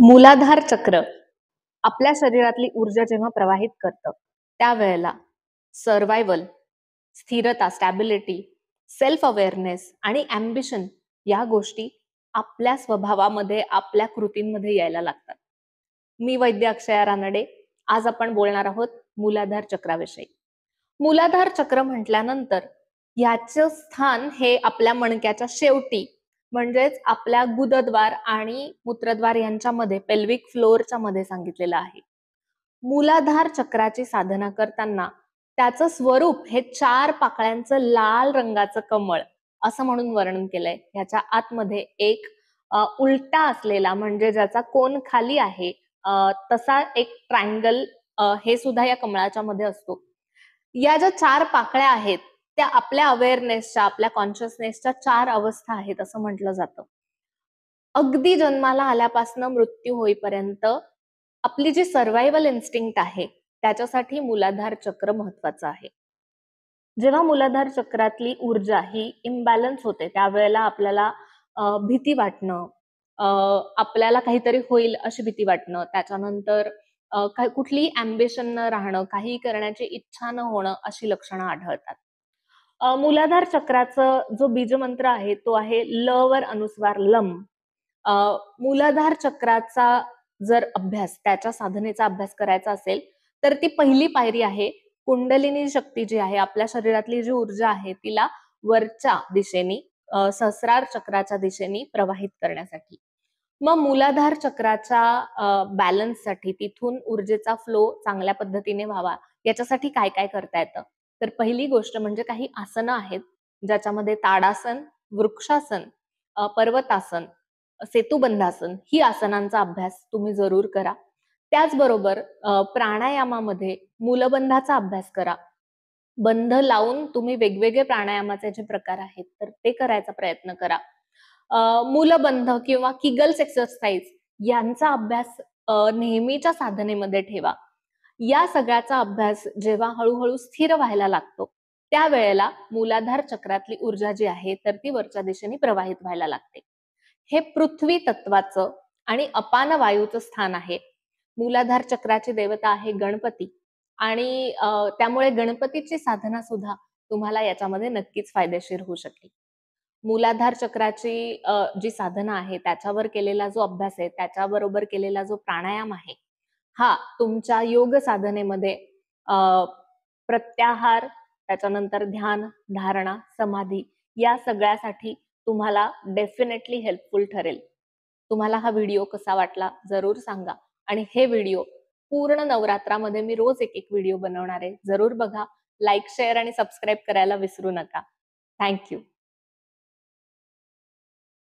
मूलाधार चक्र आपल्या शरीरातली ऊर्जा जेव्हा प्रवाहित करतं त्यावेळेला सर्वायवल स्थिरता स्टॅबिलिटी सेल्फ अवेअरनेस आणि ॲम्बिशन या गोष्टी आपल्या स्वभावामध्ये आपल्या कृतींमध्ये यायला लागतात मी वैद्य अक्षया रानडे आज आपण बोलणार आहोत मूलाधार चक्राविषयी मूलाधार चक्र म्हटल्यानंतर याचं स्थान हे आपल्या मणक्याच्या शेवटी म्हणजेच आपल्या गुदद्वार आणि मूत्रद्वार यांच्यामध्ये पेल्विक फ्लोअरच्या मध्ये सांगितलेलं आहे मूलाधार चक्राची साधना करताना त्याचं स्वरूप हे चार पाकळ्यांचं लाल रंगाचं कमळ असं म्हणून वर्णन केलंय ह्याच्या आतमध्ये एक उलटा असलेला म्हणजे ज्याचा कोण खाली आहे तसा एक ट्रायंगल हे सुद्धा या कमळाच्या मध्ये असतो या ज्या चार पाकळ्या आहेत त्या आपल्या अवेअरनेसच्या आपल्या कॉन्शियसनेसच्या चार अवस्था आहेत असं म्हटलं जातं अगदी जन्माला आल्यापासनं मृत्यू होईपर्यंत आपली जी सर्व्हायवल इन्स्टिंक्ट आहे त्याच्यासाठी मुलाधार चक्र महत्वाचं आहे जेव्हा मुलाधार चक्रातली ऊर्जा ही इम्बॅलन्स होते त्यावेळेला आपल्याला भीती वाटणं आपल्याला काहीतरी होईल अशी भीती वाटणं त्याच्यानंतर कुठलीही अँबिशन न राहणं काही करण्याची इच्छा न होणं अशी लक्षणं आढळतात मुलाधार चक्राचं जो बीजमंत्र आहे तो आहे ल वर अनुस्वार लम मूलाधार चक्राचा जर अभ्यास त्याच्या साधनेचा अभ्यास करायचा असेल तर ती पहिली पायरी आहे कुंडलिनी शक्ती जी आहे आपल्या शरीरातली जी ऊर्जा आहे तिला वरच्या दिशेने सहस्रार चक्राच्या दिशेने प्रवाहित करण्यासाठी मग मुलाधार चक्राच्या बॅलन्ससाठी तिथून ऊर्जेचा फ्लो चांगल्या पद्धतीने व्हावा याच्यासाठी काय काय करता येतं तर पहिली गोष्ट म्हणजे काही आसनं आहेत ज्याच्यामध्ये ताडासन वृक्षासन पर्वतासन सेतुबंधासन ही आसनांचा अभ्यास तुम्ही जरूर करा त्याचबरोबर प्राणायामामध्ये मूलबंधाचा अभ्यास करा बंध लावून तुम्ही वेगवेगळे प्राणायामाचे जे प्रकार आहेत तर ते करायचा प्रयत्न करा मूलबंध किंवा किगल्स एक्सरसाइज यांचा अभ्यास नेहमीच्या साधनेमध्ये ठेवा या सगळ्याचा अभ्यास जेव्हा हळूहळू स्थिर व्हायला लागतो त्यावेळेला मूलाधार चक्रातली ऊर्जा जी आहे तर ती वरच्या दिशेने प्रवाहित व्हायला लागते हे पृथ्वी तत्वाचं आणि अपान वायूचं स्थान आहे मूलाधार चक्राची देवता आहे गणपती आणि त्यामुळे गणपतीची साधना सुद्धा तुम्हाला याच्यामध्ये नक्कीच फायदेशीर होऊ शकेल मूलाधार चक्राची जी साधना आहे त्याच्यावर केलेला जो अभ्यास आहे त्याच्याबरोबर केलेला जो प्राणायाम आहे हा तुमच्या योग साधनेमध्ये प्रत्याहार त्याच्यानंतर ध्यान धारणा समाधी या सगळ्यासाठी तुम्हाला डेफिनेटली हेल्पफुल ठरेल तुम्हाला हा व्हिडिओ कसा वाटला जरूर सांगा आणि हे व्हिडिओ पूर्ण नवरात्रामध्ये मी रोज एक एक व्हिडिओ बनवणार आहे जरूर बघा लाईक शेअर आणि सबस्क्राईब करायला विसरू नका थँक्यू